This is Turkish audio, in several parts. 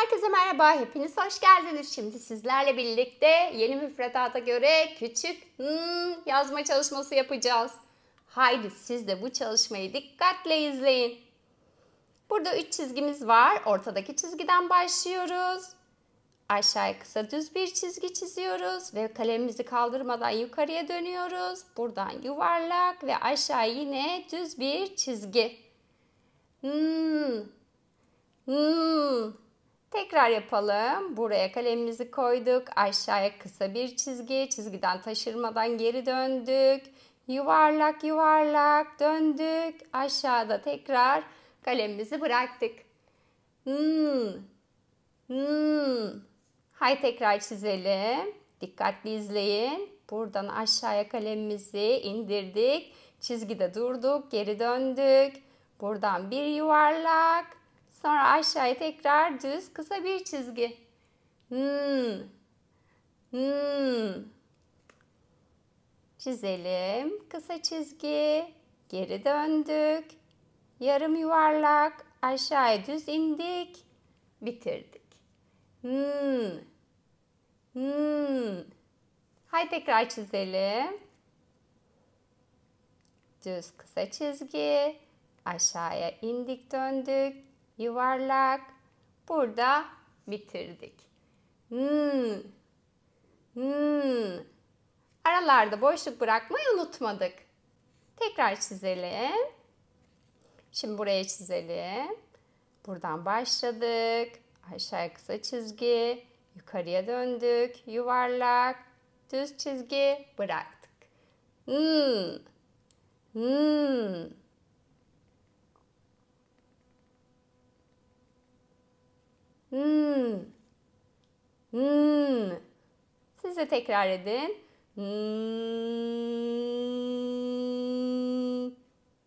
Herkese merhaba, hepiniz hoş geldiniz. Şimdi sizlerle birlikte yeni müfredata göre küçük hmm, yazma çalışması yapacağız. Haydi siz de bu çalışmayı dikkatle izleyin. Burada üç çizgimiz var. Ortadaki çizgiden başlıyoruz. Aşağıya kısa düz bir çizgi çiziyoruz ve kalemimizi kaldırmadan yukarıya dönüyoruz. Buradan yuvarlak ve aşağı yine düz bir çizgi. Hmm. Hmm. Tekrar yapalım. Buraya kalemimizi koyduk. Aşağıya kısa bir çizgi. Çizgiden taşırmadan geri döndük. Yuvarlak yuvarlak döndük. Aşağıda tekrar kalemimizi bıraktık. Hmm. Hmm. Hay tekrar çizelim. Dikkatli izleyin. Buradan aşağıya kalemimizi indirdik. Çizgide durduk, geri döndük. Buradan bir yuvarlak, Sonra aşağıya tekrar düz kısa bir çizgi. Hmm. Hmm. Çizelim. Kısa çizgi. Geri döndük. Yarım yuvarlak. Aşağıya düz indik. Bitirdik. Hmm. Hmm. Hay tekrar çizelim. Düz kısa çizgi. Aşağıya indik döndük yuvarlak. Burada bitirdik. N, hmm. n. Hmm. Aralarda boşluk bırakmayı unutmadık. Tekrar çizelim. Şimdi buraya çizelim. Buradan başladık. Aşağı kısa çizgi. Yukarıya döndük. Yuvarlak. Düz çizgi. Bıraktık. Hmm. Hmm. de tekrar edin.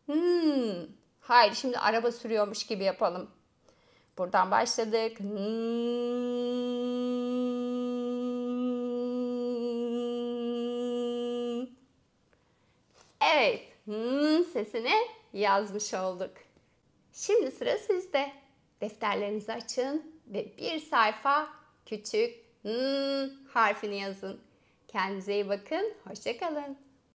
Hmm. Hayır şimdi araba sürüyormuş gibi yapalım. Buradan başladık. Evet. sesini yazmış olduk. Şimdi sıra sizde. Defterlerinizi açın ve bir sayfa küçük hmm harfini yazın. Kendinize iyi bakın. Hoşçakalın.